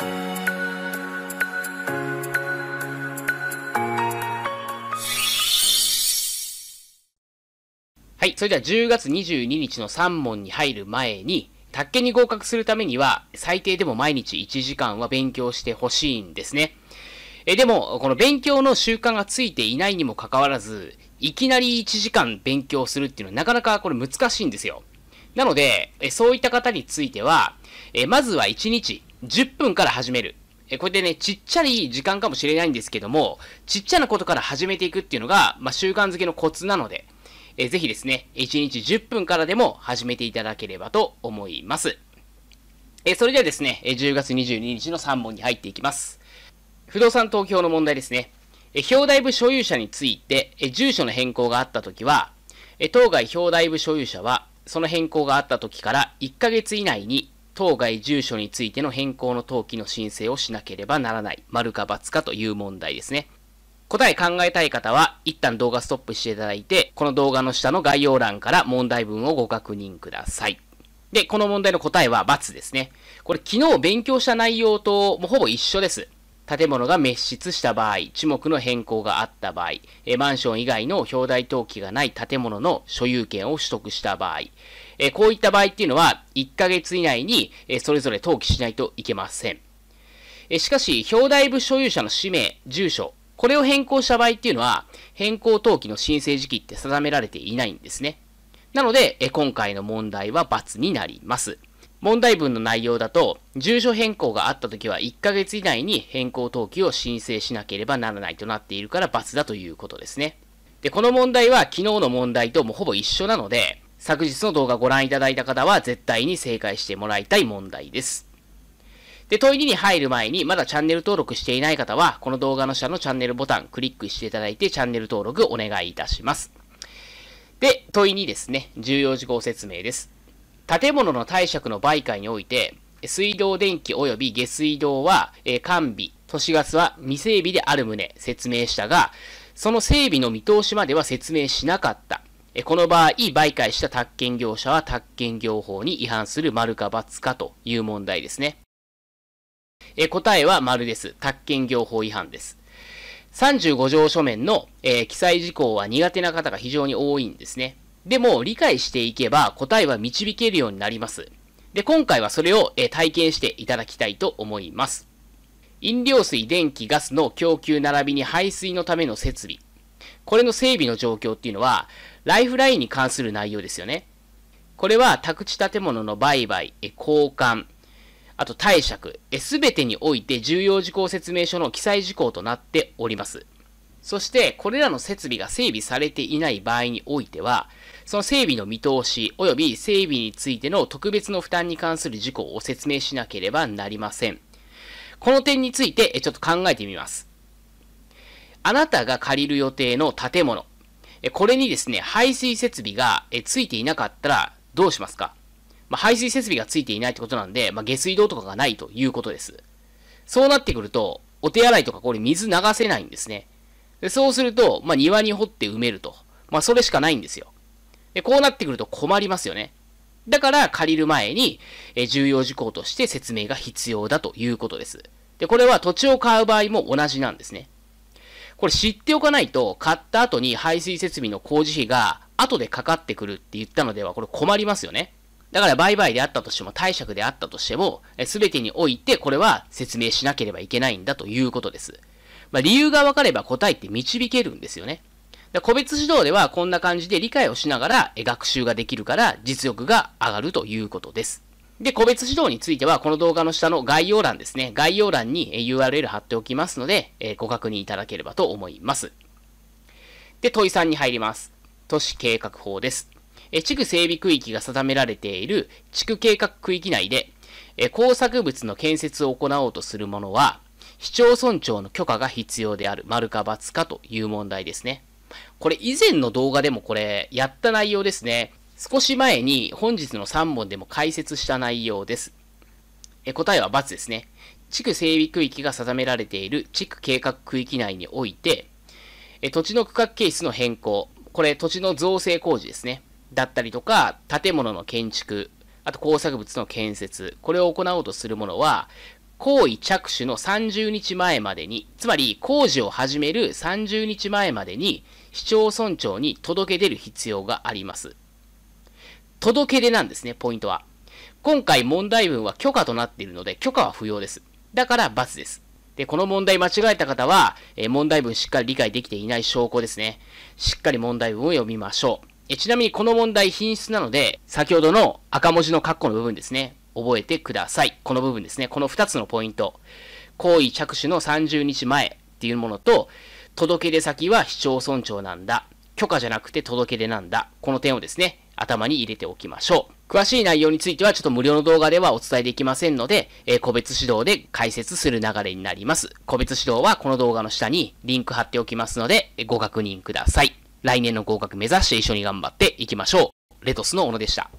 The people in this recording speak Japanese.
はい。それでは10月22日の3問に入る前に、宅建に合格するためには、最低でも毎日1時間は勉強してほしいんですね。え、でも、この勉強の習慣がついていないにもかかわらず、いきなり1時間勉強するっていうのはなかなかこれ難しいんですよ。なので、そういった方については、まずは1日10分から始める。え、これでね、ちっちゃい時間かもしれないんですけども、ちっちゃなことから始めていくっていうのが、まあ、習慣づけのコツなので、え、ぜひですね、1日10分からでも始めていただければと思います。え、それではですね、10月22日の3問に入っていきます。不動産東京の問題ですね。え、表題部所有者について、え、住所の変更があったときは、え、当該表題部所有者は、その変更があった時から1ヶ月以内に当該住所についての変更の登記の申請をしなければならない、丸か×かという問題ですね。答え考えたい方は、一旦動画ストップしていただいて、この動画の下の概要欄から問題文をご確認ください。で、この問題の答えは×ですね。これ昨日勉強した内容ともほぼ一緒です。建物が滅失した場合、樹木の変更があった場合、えマンション以外の表題登記がない建物の所有権を取得した場合、えこういった場合っていうのは、1ヶ月以内に、えそれぞれ登記しないといけません。えしかし、表題部所有者の氏名、住所、これを変更した場合っていうのは、変更登記の申請時期って定められていないんですね。なので、え今回の問題は×になります。問題文の内容だと、住所変更があった時は1ヶ月以内に変更登記を申請しなければならないとなっているから罰だということですね。で、この問題は昨日の問題ともほぼ一緒なので、昨日の動画ご覧いただいた方は絶対に正解してもらいたい問題です。で、問い2に入る前に、まだチャンネル登録していない方は、この動画の下のチャンネルボタンクリックしていただいてチャンネル登録お願いいたします。で、問い2ですね。重要事項説明です。建物の貸借の媒介において、水道電気及び下水道は、えー、完備、都市ガスは未整備である旨説明したが、その整備の見通しまでは説明しなかった。えー、この場合、媒介した宅建業者は宅建業法に違反する丸か罰かという問題ですね。えー、答えは丸です。宅建業法違反です。35条書面の、え記載事項は苦手な方が非常に多いんですね。でも理解していけば答えは導けるようになります。で、今回はそれを、え体験していただきたいと思います。飲料水、電気、ガスの供給並びに排水のための設備。これの整備の状況っていうのは、ライフラインに関する内容ですよね。これは宅地建物の売買、え交換、あと貸借、すべてにおいて重要事項説明書の記載事項となっております。そして、これらの設備が整備されていない場合においては、その整備の見通し及び整備についての特別の負担に関する事項を説明しなければなりません。この点についてちょっと考えてみます。あなたが借りる予定の建物、これにですね、排水設備がついていなかったらどうしますか、まあ、排水設備がついていないってことなんで、まあ、下水道とかがないということです。そうなってくると、お手洗いとかこれ水流せないんですね。で、そうすると、まあ、庭に掘って埋めると。まあ、それしかないんですよ。で、こうなってくると困りますよね。だから借りる前に、え重要事項として説明が必要だということです。で、これは土地を買う場合も同じなんですね。これ知っておかないと、買った後に排水設備の工事費が後でかかってくるって言ったのでは、これ困りますよね。だから売買であったとしても、貸借であったとしても、すべてにおいてこれは説明しなければいけないんだということです。まあ、理由が分かれば答えって導けるんですよね。個別指導ではこんな感じで理解をしながら学習ができるから実力が上がるということです。で、個別指導についてはこの動画の下の概要欄ですね。概要欄に URL 貼っておきますので、えご確認いただければと思います。で、問い3に入ります。都市計画法です。え地区整備区域が定められている地区計画区域内で、え工作物の建設を行おうとするものは、市町村長の許可が必要である、丸か×かという問題ですね。これ以前の動画でもこれやった内容ですね。少し前に本日の3本でも解説した内容です。え答えは×ですね。地区整備区域が定められている地区計画区域内において、え土地の区画形質の変更、これ土地の造成工事ですね。だったりとか、建物の建築、あと工作物の建設、これを行おうとするものは、行為着手の30日前までに、つまり工事を始める30日前までに、市町村長に届け出る必要があります。届け出なんですね、ポイントは。今回問題文は許可となっているので、許可は不要です。だから罰です。で、この問題間違えた方は、え問題文しっかり理解できていない証拠ですね。しっかり問題文を読みましょう。えちなみにこの問題品質なので、先ほどの赤文字の括弧の部分ですね。覚えてください。この部分ですね。この2つのポイント。行為着手の30日前っていうものと、届け出先は市町村長なんだ。許可じゃなくて届け出なんだ。この点をですね、頭に入れておきましょう。詳しい内容についてはちょっと無料の動画ではお伝えできませんので、えー、個別指導で解説する流れになります。個別指導はこの動画の下にリンク貼っておきますので、ご確認ください。来年の合格目指して一緒に頑張っていきましょう。レトスの小野でした。